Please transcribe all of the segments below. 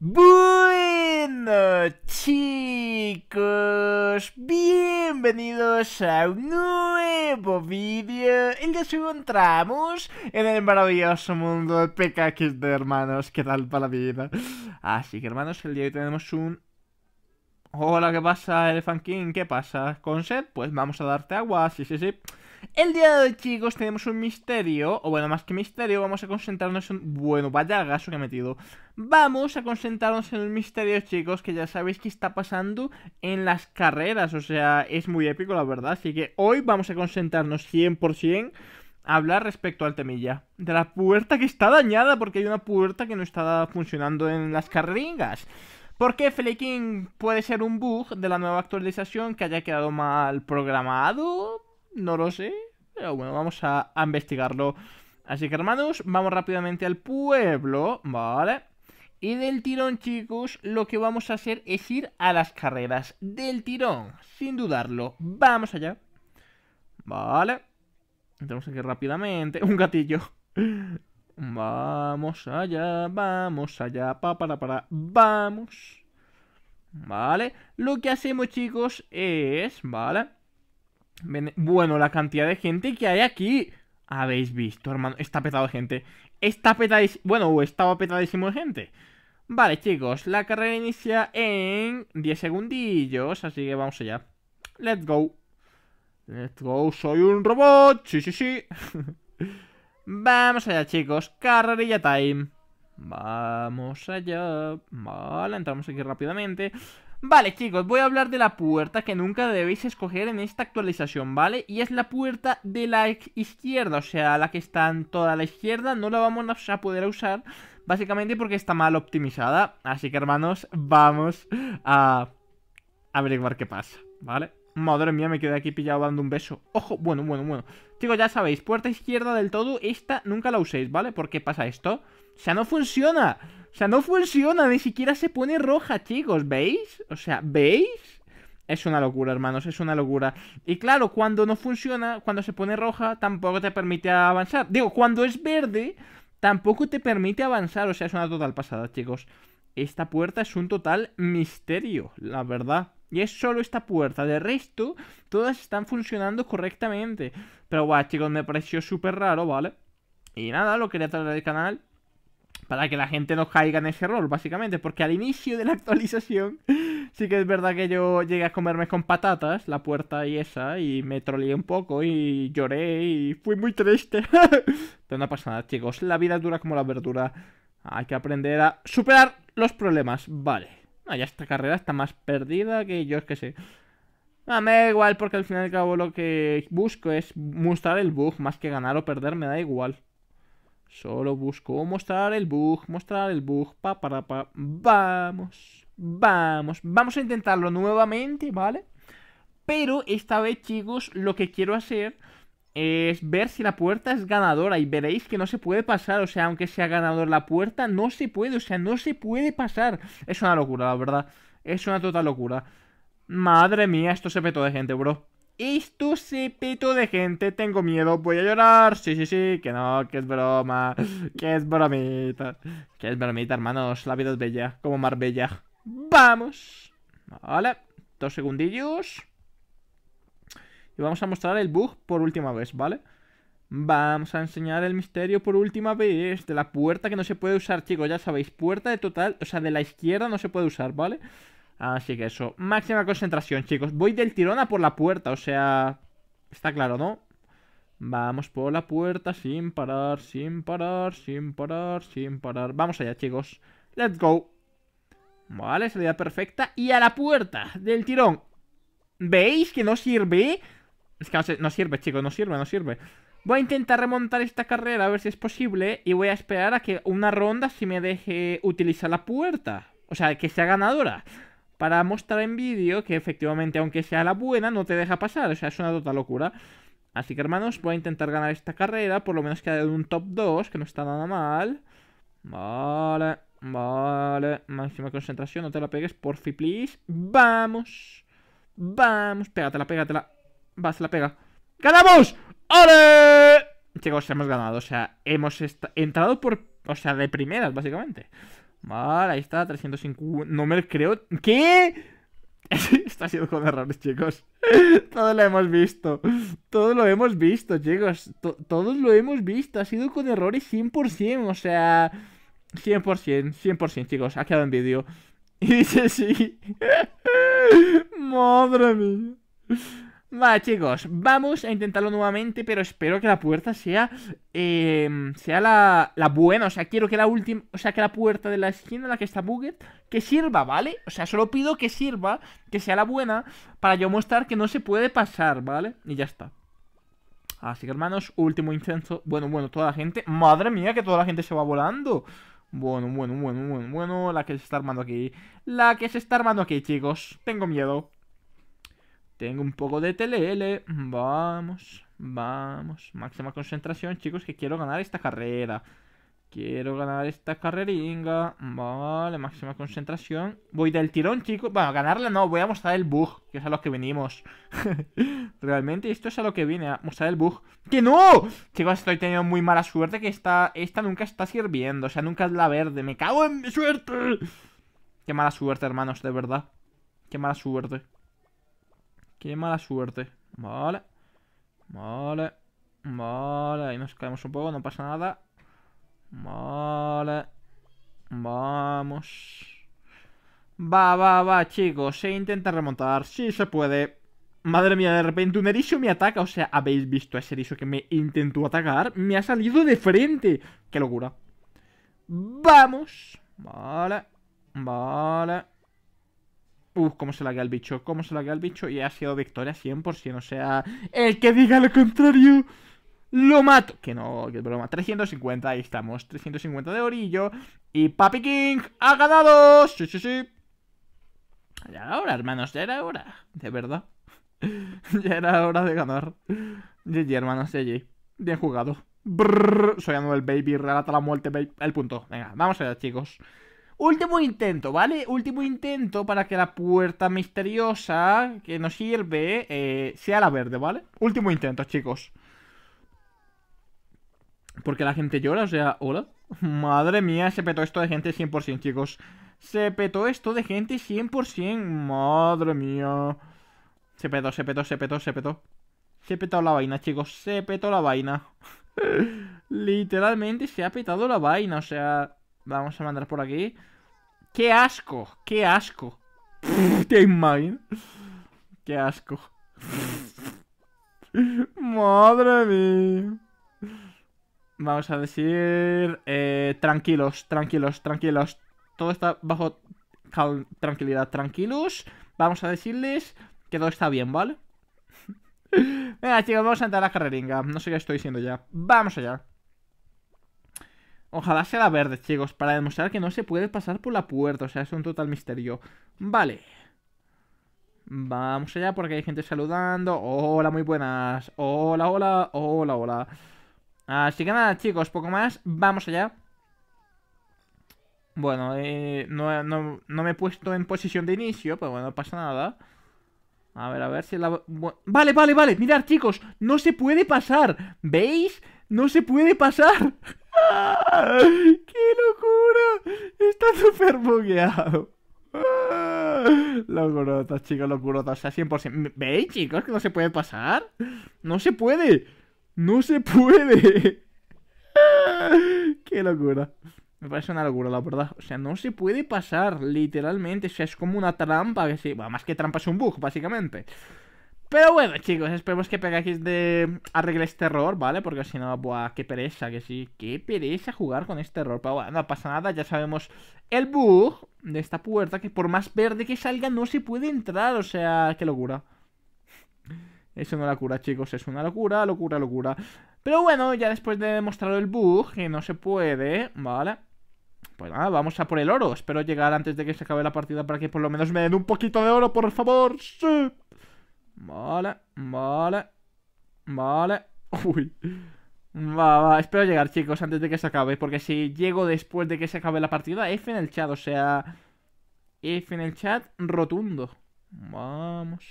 Bueno chicos, bienvenidos a un nuevo vídeo en que nos encontramos en el maravilloso mundo de PKX de hermanos, que tal para la vida? Así que hermanos, el día de hoy tenemos un Hola, ¿qué pasa, Elephant King? ¿Qué pasa? ¿Con sed? Pues vamos a darte agua, sí, sí, sí. El día de hoy, chicos, tenemos un misterio, o bueno, más que misterio, vamos a concentrarnos en... Bueno, vaya gaso que he metido. Vamos a concentrarnos en un misterio, chicos, que ya sabéis que está pasando en las carreras, o sea, es muy épico, la verdad. Así que hoy vamos a concentrarnos 100% a hablar respecto al temilla. De la puerta que está dañada, porque hay una puerta que no está funcionando en las carreras. ¿Por qué flaking puede ser un bug de la nueva actualización que haya quedado mal programado. No lo sé. Pero bueno, vamos a, investigarlo. Así que hermanos, vamos rápidamente al pueblo, ¿vale? Y del tirón, chicos, lo que vamos a hacer es ir a las carreras. Del tirón, sin dudarlo. Vamos allá. Vale. Entramos aquí rápidamente. Un gatillo. Vamos allá, vamos allá, pa, para, para, vamos. ¿Vale? Lo que hacemos, chicos, es, ¿vale? Bueno, la cantidad de gente que hay aquí. Habéis visto, hermano, está petado de gente. Está petadísimo, bueno, estaba petadísimo de gente. Vale, chicos, la carrera inicia en 10 segundillos, así que vamos allá. Let's go. Let's go, soy un robot. Sí, sí, sí. Vamos allá, chicos. Carrerilla time. Vamos allá. Vale, entramos aquí rápidamente. Vale, chicos, voy a hablar de la puerta que nunca debéis escoger en esta actualización, ¿vale? Y es la puerta de la izquierda, o sea, la que está en toda la izquierda. No la vamos a poder usar, básicamente porque está mal optimizada. Así que, hermanos, vamos a averiguar qué pasa, ¿vale? Madre mía, me quedé aquí pillado dando un beso. Ojo, bueno, bueno, bueno. Chicos, ya sabéis, puerta izquierda del todo, esta nunca la uséis, ¿vale? ¿Por qué pasa esto. O sea, no funciona. O sea, no funciona, ni siquiera se pone roja, chicos, ¿veis? O sea, ¿veis? Es una locura, hermanos, es una locura. Y claro, cuando no funciona, cuando se pone roja, tampoco te permite avanzar. Digo, cuando es verde, tampoco te permite avanzar. O sea, es una total pasada, chicos. Esta puerta es un total misterio, la verdad. Y es solo esta puerta. De resto, todas están funcionando correctamente. Pero guau, chicos, me pareció súper raro, ¿vale? Y nada, lo quería traer al canal para que la gente no caiga en ese error, básicamente, porque al inicio de la actualización sí que es verdad que yo llegué a comerme con patatas la puerta y esa, y me troleé un poco y lloré y fui muy triste. Pero no pasa nada, chicos, la vida dura como la verdura. Hay que aprender a superar los problemas, vale ya esta carrera está más perdida que yo es que sé. Ah, me da igual porque al final y al cabo lo que busco es mostrar el bug. Más que ganar o perder me da igual. Solo busco mostrar el bug, mostrar el bug, pa, para, pa. Vamos, vamos, vamos a intentarlo nuevamente, ¿vale? Pero esta vez, chicos, lo que quiero hacer es ver si la puerta es ganadora y veréis que no se puede pasar, o sea, aunque sea ganador la puerta, no se puede, o sea, no se puede pasar. Es una locura, la verdad. Es una total locura. Madre mía, esto se petó de gente, bro. Esto se petó de gente, tengo miedo, voy a llorar. Sí, sí, sí, que no, que es broma, que es bromita. Que es bromita, hermanos, la vida es bella, como Marbella. ¡Vamos! Vale, dos segundillos. Y vamos a mostrar el bug por última vez, ¿vale? Vamos a enseñar el misterio por última vez de la puerta que no se puede usar, chicos, ya sabéis, puerta de total, o sea, de la izquierda no se puede usar, ¿vale? Así que eso, máxima concentración, chicos. Voy del tirón a por la puerta, o sea, está claro, ¿no? Vamos por la puerta sin parar, sin parar, sin parar, sin parar. Vamos allá, chicos. Let's go. Vale, salida perfecta. Y a la puerta del tirón. ¿Veis que no sirve? Es que no, sirve, chicos, no sirve, no sirve. Voy a intentar remontar esta carrera a ver si es posible y voy a esperar a que una ronda Si me deje utilizar la puerta. O sea, que sea ganadora. Para mostrar en vídeo que efectivamente, aunque sea la buena, no te deja pasar. O sea, es una total locura. Así que, hermanos, voy a intentar ganar esta carrera. Por lo menos que en un top 2, que no está nada mal. Vale, vale. Máxima concentración, no te la pegues, porfi, please. ¡Vamos! ¡Vamos! Pégatela, pégatela. Va, se la pega. ¡Ganamos! ¡Ole! Chicos, hemos ganado. O sea, hemos entrado por... O sea, de primeras, básicamente. Vale, ahí está. 350... No me creo... ¿Qué? Está ha sido con errores, chicos. Todo lo hemos visto. Todo lo hemos visto, chicos. todos lo hemos visto. Ha sido con errores 100%. O sea... 100%, 100%, chicos. Ha quedado en vídeo. Y dice sí. Madre mía. Vale, chicos, vamos a intentarlo nuevamente, pero espero que la puerta sea, em, sea la, la, buena. O sea, quiero que la última, o sea, que la puerta de la esquina, la que está bugged, que sirva, ¿vale? O sea, solo pido que sirva, que sea la buena, para yo mostrar que no se puede pasar, ¿vale? Y ya está. Así que, hermanos, último intento. Bueno, bueno, toda la gente. Madre mía, que toda la gente se va volando. Bueno, bueno, bueno, bueno, bueno, la que se está armando aquí. La que se está armando aquí, chicos. Tengo miedo. Tengo un poco de TLL. Vamos, vamos. Máxima concentración, chicos, que quiero ganar esta carrera. Quiero ganar esta carreringa. Vale, máxima concentración. Voy del tirón, chicos. Bueno, ganarla no, voy a mostrar el bug, que es a lo que venimos. Realmente esto es a lo que vine, a mostrar el bug. ¡Que no! Chicos, estoy teniendo muy mala suerte que esta, esta nunca está sirviendo. O sea, nunca es la verde. ¡Me cago en mi suerte! Qué mala suerte, hermanos, de verdad. Qué mala suerte. Qué mala suerte. Vale. Vale. Vale. Ahí nos caemos un poco, no pasa nada. Vale. Vamos. Va, va, va, chicos. Se intenta remontar. Sí se puede. Madre mía, de repente un erizo me ataca. O sea, ¿habéis visto a ese erizo que me intentó atacar? Me ha salido de frente. ¡Qué locura! Vamos. Vale. Vale. Uf, cómo se la que el bicho, cómo se la que el bicho. Y ha sido victoria 100%. O sea, el que diga lo contrario, lo mato. Que no, que broma. 350, ahí estamos. 350 de orillo. Y Papi King ha ganado. Sí, sí, sí. Ya era hora, hermanos, ya era hora. De verdad. ya era hora de ganar. GG, hermanos, GG. Bien jugado. Brrr, soy el Baby, relata la muerte, baby. El punto. Venga, vamos allá, chicos. Último intento, ¿vale? Último intento para que la puerta misteriosa que nos sirve eh, sea la verde, ¿vale? Último intento, chicos. Porque la gente llora, o sea, hola. Madre mía, se petó esto de gente 100%, chicos. Se petó esto de gente 100%. Madre mía. Se petó, se petó, se petó, se petó. Se petó la vaina, chicos. Se petó la vaina. Literalmente se ha petado la vaina, o sea... Vamos a mandar por aquí. ¡Qué asco! ¡Qué asco! ¡Qué imaginas? ¡Qué asco! ¡Madre mía! Vamos a decir... Eh, tranquilos, tranquilos, tranquilos. Todo está bajo tranquilidad. Tranquilos. Vamos a decirles que todo está bien, ¿vale? Venga, chicos, vamos a entrar a la carreringa. No sé qué estoy diciendo ya. ¡Vamos allá! Ojalá sea la verde, chicos, para demostrar que no se puede pasar por la puerta. O sea, es un total misterio. Vale. Vamos allá porque hay gente saludando. Hola, muy buenas. Hola, hola, hola, hola. Así que nada, chicos, poco más. Vamos allá. Bueno, eh, no, no, me he puesto en posición de inicio, pero bueno, no pasa nada. A ver, a ver si la... Vale, vale, vale. Mirad, chicos, no se puede pasar. ¿Veis? No se puede pasar. ¡Qué locura! Está súper bugueado. Locurotas, chicos, locurotas. O sea, 100%. ¿Veis, chicos, que no se puede pasar? No se puede. No se puede. Qué locura. Me parece una locura, la verdad. O sea, no se puede pasar, literalmente. O sea, es como una trampa. Que sí. Bueno, más que trampa es un bug, básicamente. Pero bueno, chicos, esperemos que pegáis de... arregle este error, ¿vale? Porque si no, buah, qué pereza, que sí, qué pereza jugar con este error. Pero bueno, no pasa nada, ya sabemos el bug de esta puerta, que por más verde que salga no se puede entrar, o sea, qué locura. Eso Es una locura, chicos, es una locura, locura, locura. Pero bueno, ya después de demostrar el bug, que no se puede, ¿vale? Pues nada, vamos a por el oro. Espero llegar antes de que se acabe la partida para que por lo menos me den un poquito de oro, por favor. Sí. Vale, vale, vale. Uy. Va, va, espero llegar, chicos, antes de que se acabe. Porque si llego después de que se acabe la partida, F en el chat, o sea... F en el chat rotundo. Vamos.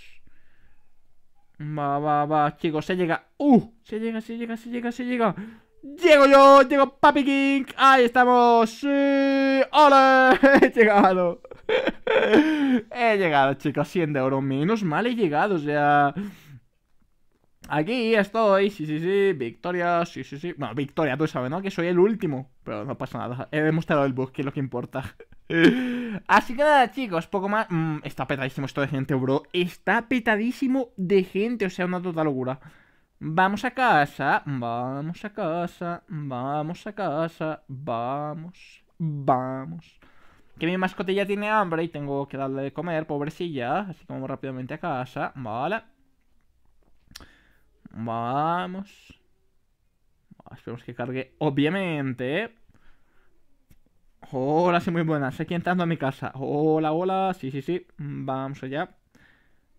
Va, va, va, chicos, se llega. ¡Uh! Se llega, se llega, se llega, se llega. ¡Llego yo! ¡Llego Papi King! ¡Ahí estamos! ¡Sí! ¡Hola! ¡He llegado! He llegado, chicos, 100 de oro Menos mal he llegado, o sea... Aquí estoy, sí, sí, sí, victoria, sí, sí, sí. Bueno, victoria, tú sabes, ¿no? Que soy el último. Pero no pasa nada, he demostrado el bug, que es lo que importa. Así que nada, chicos, poco más. Mm, está petadísimo esto de gente, bro. Está petadísimo de gente, o sea, una total locura. Vamos a casa, vamos a casa, vamos a casa, vamos, vamos. Que mi mascota ya tiene hambre y tengo que darle de comer, pobrecilla. Así que vamos rápidamente a casa. Vale. Vamos. Esperemos que cargue, obviamente. Hola, sí, muy buenas. Aquí entrando a mi casa. Hola, hola. Sí, sí, sí. Vamos allá.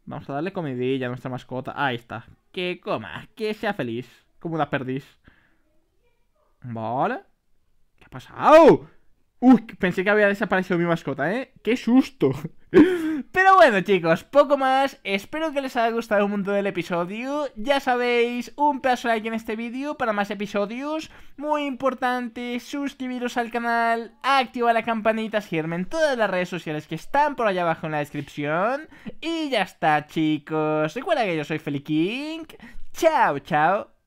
Vamos a darle comidilla a nuestra mascota. Ahí está. Que coma, que sea feliz. Como la perdís. Vale. ¿Qué ha pasado? Uy, pensé que había desaparecido mi mascota, ¿eh? ¡Qué susto! Pero bueno, chicos, poco más. Espero que les haya gustado un montón el episodio. Ya sabéis, un pedazo de like en este vídeo para más episodios. Muy importante, suscribiros al canal, Activa la campanita, seguirme en todas las redes sociales que están por allá abajo en la descripción. Y ya está, chicos. Recuerda que yo soy Feliking. Chao, chao.